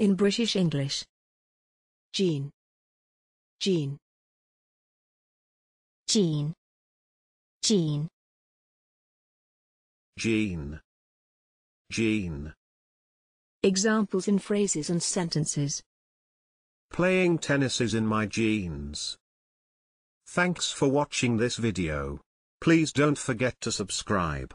In British English. Jean. Jean. Jean. Jean. Jean. Jean. Examples in phrases and sentences. Playing tennis is in my jeans. Thanks for watching this video. Please don't forget to subscribe.